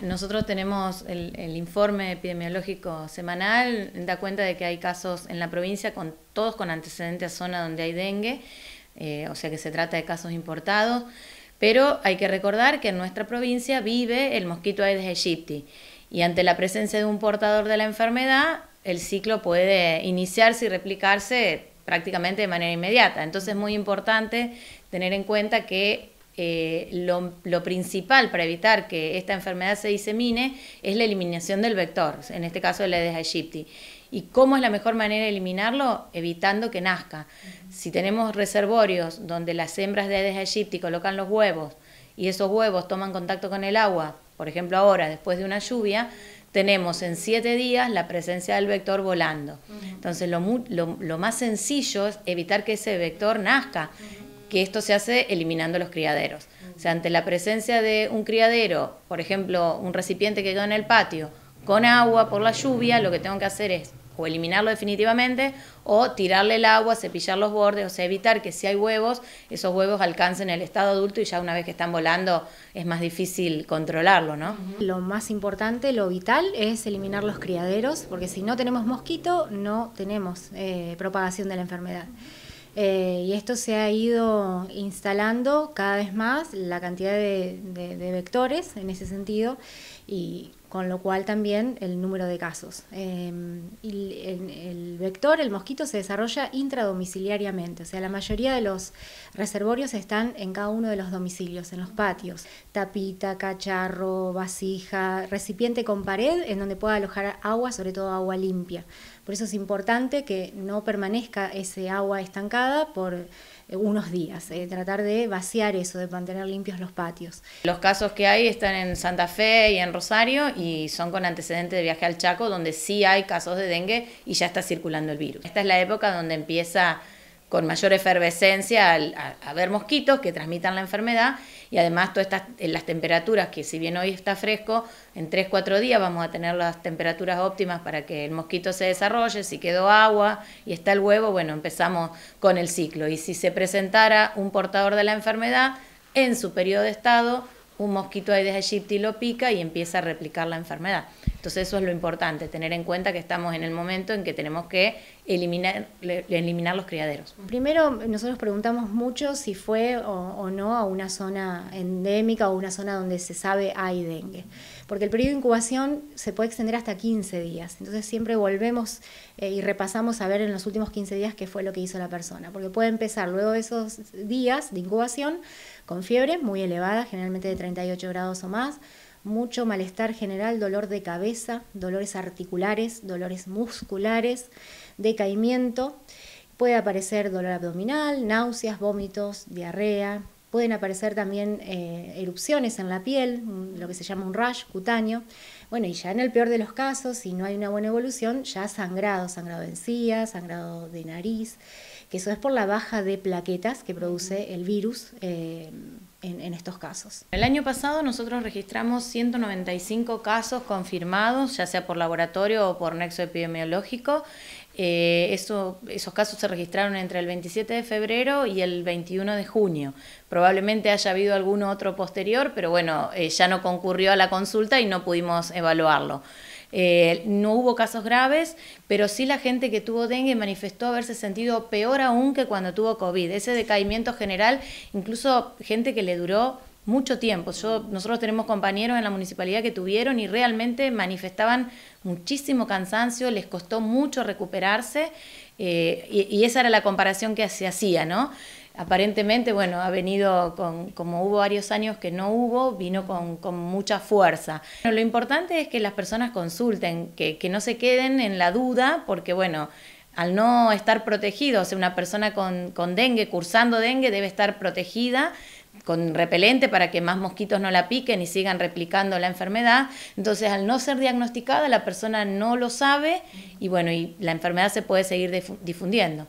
Nosotros tenemos el, informe epidemiológico semanal, da cuenta de que hay casos en la provincia, con, todos con antecedentes a zona donde hay dengue, eh, o sea que se trata de casos importados, pero hay que recordar que en nuestra provincia vive el mosquito Aedes aegypti y ante la presencia de un portador de la enfermedad, el ciclo puede iniciarse y replicarse prácticamente de manera inmediata. Entonces es muy importante tener en cuenta que eh, lo, principal para evitar que esta enfermedad se disemine es la eliminación del vector, en este caso el Aedes aegypti. ¿Y cómo es la mejor manera de eliminarlo? Evitando que nazca. Si tenemos reservorios donde las hembras de Aedes aegypti colocan los huevos y esos huevos toman contacto con el agua, por ejemplo ahora, después de una lluvia, tenemos en siete días la presencia del vector volando. Entonces, lo, más sencillo es evitar que ese vector nazca que esto se hace eliminando los criaderos. O sea, ante la presencia de un criadero, por ejemplo, un recipiente que quedó en el patio, con agua por la lluvia, lo que tengo que hacer es o eliminarlo definitivamente o tirarle el agua, cepillar los bordes, o sea, evitar que si hay huevos, esos huevos alcancen el estado adulto y ya una vez que están volando es más difícil controlarlo, ¿no? Lo más importante, lo vital, es eliminar los criaderos, porque si no tenemos mosquito, no tenemos eh, propagación de la enfermedad. Eh, y esto se ha ido instalando cada vez más, la cantidad de, vectores en ese sentido, y con lo cual también el número de casos. Em, el, el, vector, el mosquito, se desarrolla intradomiciliariamente, o sea, la mayoría de los reservorios están en cada uno de los domicilios, en los patios, tapita, cacharro, vasija, recipiente con pared en donde pueda alojar agua, sobre todo agua limpia por eso es importante que no permanezca ese agua estancada por eh, unos días, eh, tratar de vaciar eso, de mantener limpios los patios. Los casos que hay están en Santa Fe y en Rosario y son con antecedentes de viaje al Chaco, donde sí hay casos de dengue y ya está circulando el virus. Esta es la época donde empieza con mayor efervescencia al, a, ver mosquitos que transmitan la enfermedad y además todas estas eh, las temperaturas que si bien hoy está fresco, en 3, 4 días vamos a tener las temperaturas óptimas para que el mosquito se desarrolle, si quedó agua y está el huevo, bueno, empezamos con el ciclo y si se presentara un portador de la enfermedad en su periodo de estado un mosquito Aedes aegypti lo pica y empieza a replicar la enfermedad. Entonces eso es lo importante, tener en cuenta que estamos en el momento en que tenemos que eliminar, eliminar los criaderos. Primero, nosotros preguntamos mucho si fue o, o no a una zona endémica o una zona donde se sabe hay dengue porque el periodo de incubación se puede extender hasta 15 días. Entonces siempre volvemos eh, y repasamos a ver en los últimos 15 días qué fue lo que hizo la persona, porque puede empezar luego de esos días de incubación con fiebre muy elevada, generalmente de 38 grados o más, mucho malestar general, dolor de cabeza, dolores articulares, dolores musculares, decaimiento. Puede aparecer dolor abdominal, náuseas, vómitos, diarrea, Pueden aparecer también eh, erupciones en la piel, lo que se llama un rash cutáneo. Bueno, y ya en el peor de los casos, si no hay una buena evolución, ya sangrado, sangrado de encías, sangrado de nariz, que eso es por la baja de plaquetas que produce el virus. Eh, en, estos casos. El año pasado nosotros registramos 195 casos confirmados, ya sea por laboratorio o por nexo epidemiológico. Eh, esos casos se registraron entre el 27 de febrero y el 21 de junio. Probablemente haya habido algún otro posterior, pero bueno, eh, ya no concurrió a la consulta y no pudimos evaluarlo. Eh, no hubo casos graves, pero sí la gente que tuvo dengue manifestó haberse sentido peor aún que cuando tuvo COVID. Ese decaimiento general, incluso gente que le duró mucho tiempo. Yo, nosotros tenemos compañeros en la municipalidad que tuvieron y realmente manifestaban muchísimo cansancio, les costó mucho recuperarse eh, y, esa era la comparación que se hacía, ¿no? Aparentemente, bueno, ha venido con, como hubo varios años que no hubo, vino con, mucha fuerza. lo importante es que las personas consulten, que, no se queden en la duda, porque bueno, al no estar protegidos, una persona con, con dengue, cursando dengue, debe estar protegida con repelente para que más mosquitos no la piquen y sigan replicando la enfermedad. Entonces, al no ser diagnosticada, la persona no lo sabe y bueno, y la enfermedad se puede seguir difundiendo.